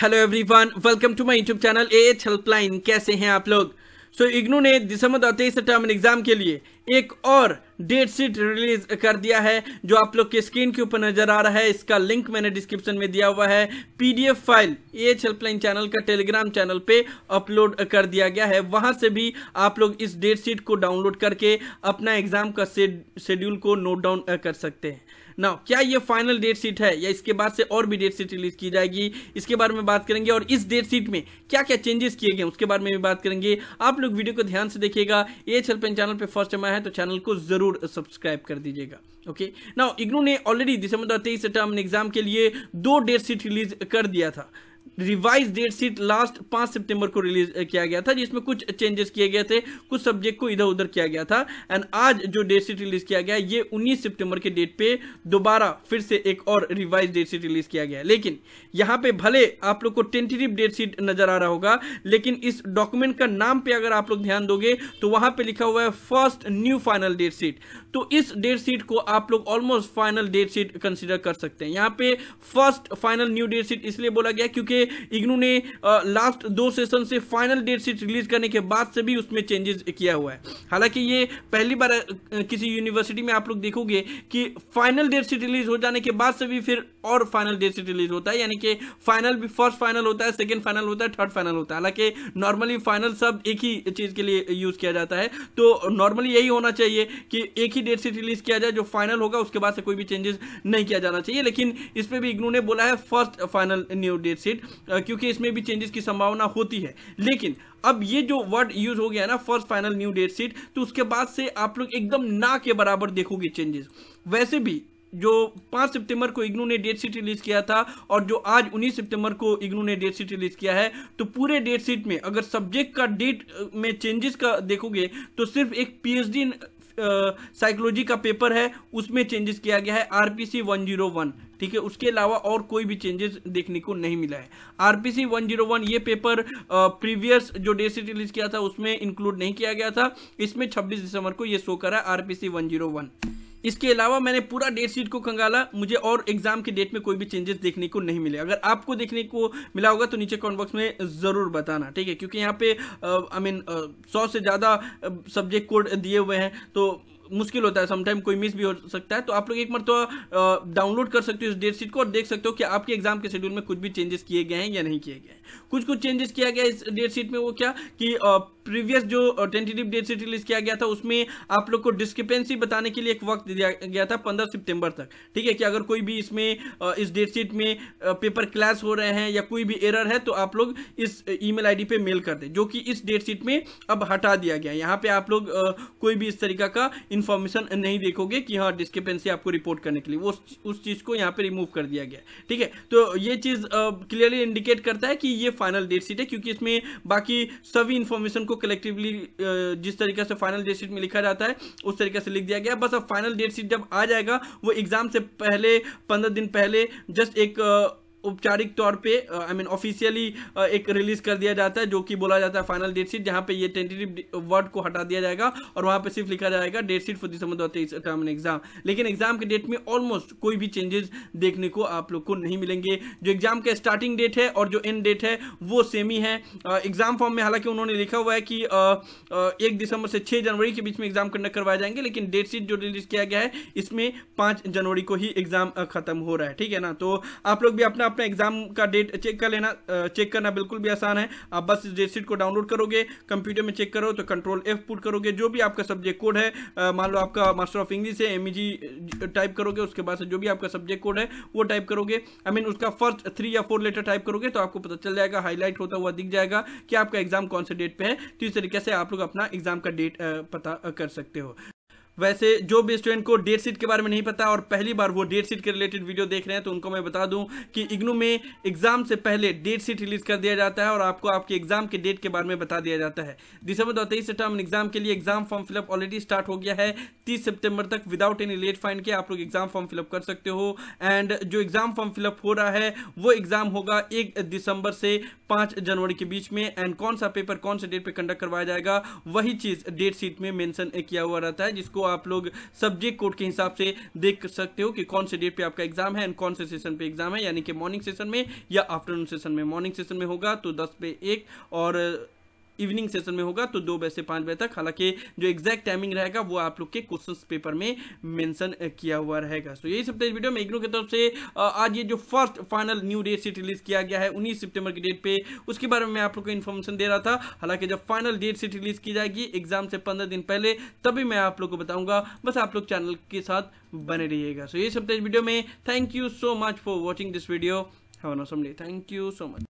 hello everyone welcome to my YouTube channel A H helpline कैसे हैं आप लोग सो so, इग्नू ने दिसंबर तेईस टर्म एग्जाम के लिए एक और डेट शीट रिलीज कर दिया है जो आप लोग के स्क्रीन के ऊपर नजर आ रहा है इसका लिंक मैंने डिस्क्रिप्शन में दिया हुआ है PDF file A helpline channel का टेलीग्राम चैनल पे अपलोड कर दिया गया है वहां से भी आप लोग इस डेट शीट को डाउनलोड करके अपना एग्जाम का शेड्यूल को नोट डाउन कर सकते हैं ना क्या ये फाइनल डेट शीट है या इसके बाद से और भी डेट शीट रिलीज की जाएगी इसके बारे में बात करेंगे और इस डेट शीट में क्या क्या चेंजेस किए गए उसके बारे में भी बात करेंगे आप लोग वीडियो को ध्यान से देखिएगा ये हेल्पलाइन चैनल पर फर्स्ट टाइम आया है तो चैनल को जरूर ज़रूर सब्सक्राइब कर दीजिएगा ओके नाउ इग्नू ने ऑलरेडी दिसंबर दो तेईस टर्म एग्जाम के लिए दो डेट शीट रिलीज कर दिया था रिवाइज डेट शीट लास्ट पांच सितंबर को रिलीज किया गया था जिसमें कुछ चेंजेस किए गए थे कुछ सब्जेक्ट को इधर उधर किया गया था एंड आज जो डेट शीट रिलीज किया गया ये उन्नीस सितंबर के डेट पे दोबारा फिर से एक और रिवाइज डेट शीट रिलीज किया गया लेकिन यहाँ पे भले आप लोग को टेंटेटिव डेट शीट नजर आ रहा होगा लेकिन इस डॉक्यूमेंट का नाम पे अगर आप लोग ध्यान दोगे तो वहां पर लिखा हुआ है first new final date sheet तो इस डेट शीट को आप लोग almost final date sheet consider कर सकते हैं यहाँ पे first final new date sheet इसलिए बोला गया क्योंकि इग्नू ने लास्ट दो सेशन से फाइनल डेट शीट रिलीज करने के बाद से भी उसमें चेंजेस किया हुआ है हालांकि ये पहली बार किसी यूनिवर्सिटी में आप लोग देखोगे कि फाइनल डेट शीट रिलीज हो जाने के बाद से भी फिर और फाइनल डेट शीट रिलीज होता है यानी कि फाइनल भी फर्स्ट फाइनल होता है सेकेंड फाइनल होता है थर्ड फाइनल होता है हालांकि नॉर्मली फाइनल सब एक ही चीज़ के लिए यूज़ किया जाता है तो नॉर्मली यही होना चाहिए कि एक ही डेट शीट रिलीज किया जाए जो फाइनल होगा उसके बाद से कोई भी चेंजेस नहीं किया जाना चाहिए लेकिन इस पर भी इग्नू ने बोला है first final new date sheet क्योंकि इसमें भी चेंजेस की संभावना होती है लेकिन अब ये जो वर्ड यूज हो गया ना first final new date seat तो उसके बाद से आप लोग एकदम ना के बराबर देखोगे चेंजेस वैसे भी जो 5 सितंबर को इग्नू ने डेट सीट रिलीज किया था और जो आज 19 सितंबर को इग्नू ने डेट सीट रिलीज किया है तो पूरे डेट सीट में अगर सब्जेक्ट का डेट में चेंजेस का देखोगे तो सिर्फ एक पीएचडी साइकोलॉजी का पेपर है उसमें चेंजेस किया गया है आरपीसी 101 ठीक है उसके अलावा और कोई भी चेंजेस देखने को नहीं मिला है आरपीसी 101 ये पेपर प्रीवियस जो डे से रिलीज किया था उसमें इंक्लूड नहीं किया गया था इसमें 26 दिसंबर को ये शो करा आरपीसी 101 इसके अलावा मैंने पूरा डेट शीट को कंगाला मुझे और एग्जाम के डेट में कोई भी चेंजेस देखने को नहीं मिले अगर आपको देखने को मिला होगा तो नीचे कॉमेंट बॉक्स में ज़रूर बताना ठीक है क्योंकि यहाँ पे आई मीन सौ से ज़्यादा सब्जेक्ट कोड दिए हुए हैं तो मुश्किल होता है समटाइम कोई मिस भी हो सकता है तो आप लोग एक मरतबा डाउनलोड तो, कर सकते हो इस डेट शीट को और देख सकते हो कि आपके एग्जाम के शेड्यूल में कुछ भी चेंजेस किए गए हैं या नहीं किए गए कुछ कुछ चेंजेस किया गया इस डेट शीट में वो क्या कि प्रीवियस जो टेंटेटिव डेट शीट रिलीज किया गया था उसमें आप लोग को डिस्क्रिपेंसी बताने के लिए एक वक्त दिया गया था पंद्रह सितंबर तक ठीक है कि अगर कोई भी इसमें इस डेट शीट में पेपर क्लैश हो रहे हैं या कोई भी एरर है तो आप लोग इस आई डी पे मेल कर दें जो कि इस डेट शीट में अब हटा दिया गया यहाँ पे आप लोग कोई भी इस तरीका का इन्फॉर्मेशन नहीं देखोगे कि हाँ डिस्क्रिपेंसी आपको रिपोर्ट करने के लिए वो उस चीज़ को यहाँ पे रिमूव कर दिया गया ठीक है तो ये चीज़ क्लियरली इंडिकेट करता है कि ये फाइनल डेट शीट है क्योंकि इसमें बाकी सभी इन्फॉर्मेशन को कलेक्टिवली जिस तरीके से फाइनल डेट शीट में लिखा जाता है उस तरीके से लिख दिया गया बस अब फाइनल डेट शीट जब आ जाएगा वो एग्ज़ाम से पहले पंद्रह दिन पहले जस्ट एक औपचारिक तौर पे आई मीन ऑफिशियली एक रिलीज कर दिया जाता है जो कि बोला जाता है फाइनल डेट शीट जहाँ पे ये टेंटेटिव वर्ड को हटा दिया जाएगा और वहाँ पे सिर्फ लिखा जाएगा डेट शीट फॉर दिसंबर दो हज़ार एग्जाम लेकिन एग्जाम के डेट में ऑलमोस्ट कोई भी चेंजेस देखने को आप लोग को नहीं मिलेंगे जो एग्जाम का स्टार्टिंग डेट है और जो एंड डेट है वो सेम ही है एग्जाम फॉर्म में हालांकि उन्होंने लिखा हुआ है कि एक दिसंबर से छः जनवरी के बीच में एग्जाम कंडक्ट करवाए जाएंगे लेकिन डेट शीट जो रिलीज किया गया है इसमें पाँच जनवरी को ही एग्जाम खत्म हो रहा है ठीक है ना तो आप लोग भी अपना अपने एग्जाम का डेट चेक कर लेना चेक करना बिल्कुल भी आसान है आप बस इस डेट शीट को डाउनलोड करोगे कंप्यूटर में चेक करो तो कंट्रोल एफ पुट करोगे जो भी आपका सब्जेक्ट कोड है मान लो आपका मास्टर ऑफ इंग्लिश है एम टाइप e करोगे उसके बाद जो भी आपका सब्जेक्ट कोड है वो टाइप करोगे आई मीन उसका फर्स्ट थ्री या फोर लेटर टाइप करोगे तो आपको पता चल जाएगा हाईलाइट होता हुआ दिख जाएगा कि आपका एग्जाम कौन से डेट पे है तो इस तरीके से आप लोग अपना एग्जाम का डेट पता कर सकते हो वैसे जो भी स्टूडेंट को डेट शीट के बारे में नहीं पता और पहली बार वो डेट शीट के रिलेटेड वीडियो देख रहे हैं तो उनको मैं बता दूं कि इग्नू में एग्जाम से पहले डेट शीट रिलीज कर दिया जाता है और आपको आपके एग्जाम के डेट के बारे में बता दिया जाता है दिसंबर दो तेईस टर्म एग्जाम के लिए exam form fill up already start हो गया है तीस सितंबर तक विदाउट एनी लेट फाइन के आप लोग एग्जाम फॉर्म फिलअप कर सकते हो एंड जो एग्जाम फॉर्म फिलअप हो रहा है वो एग्जाम होगा एक दिसंबर से पांच जनवरी के बीच में एंड कौन सा पेपर कौन से डेट पर कंडक्ट करवाया जाएगा वही चीज डेट शीट में मैंशन किया हुआ रहता है जिसको आप लोग सब्जेक्ट कोड के हिसाब से देख सकते हो कि कौन से डेट पे आपका एग्जाम है एंड कौन से सेशन पे एग्जाम है यानी कि मॉर्निंग सेशन में या आफ्टरनून सेशन में मॉर्निंग सेशन में होगा तो दस पे एक और इवनिंग सेशन में होगा तो दो बजे से पांच बजे तक हालांकि जो एग्जैक्ट टाइमिंग रहेगा वो आप लोग के क्वेश्चन पेपर में मैंशन किया हुआ रहेगा सो यही सब इस वीडियो में इग्नो की तरफ से आज ये जो first final new date sheet release किया गया है उन्नीस सितंबर की डेट पे उसके बारे में आप लोग को इन्फॉर्मेशन दे रहा था हालांकि जब फाइनल डेट सीट रिलीज की जाएगी एग्जाम से पंद्रह दिन पहले तभी मैं आप लोग को बताऊंगा बस आप लोग चैनल के साथ बने रहिएगा सो ये सब इस वीडियो में thank you so much for watching this video thank you so much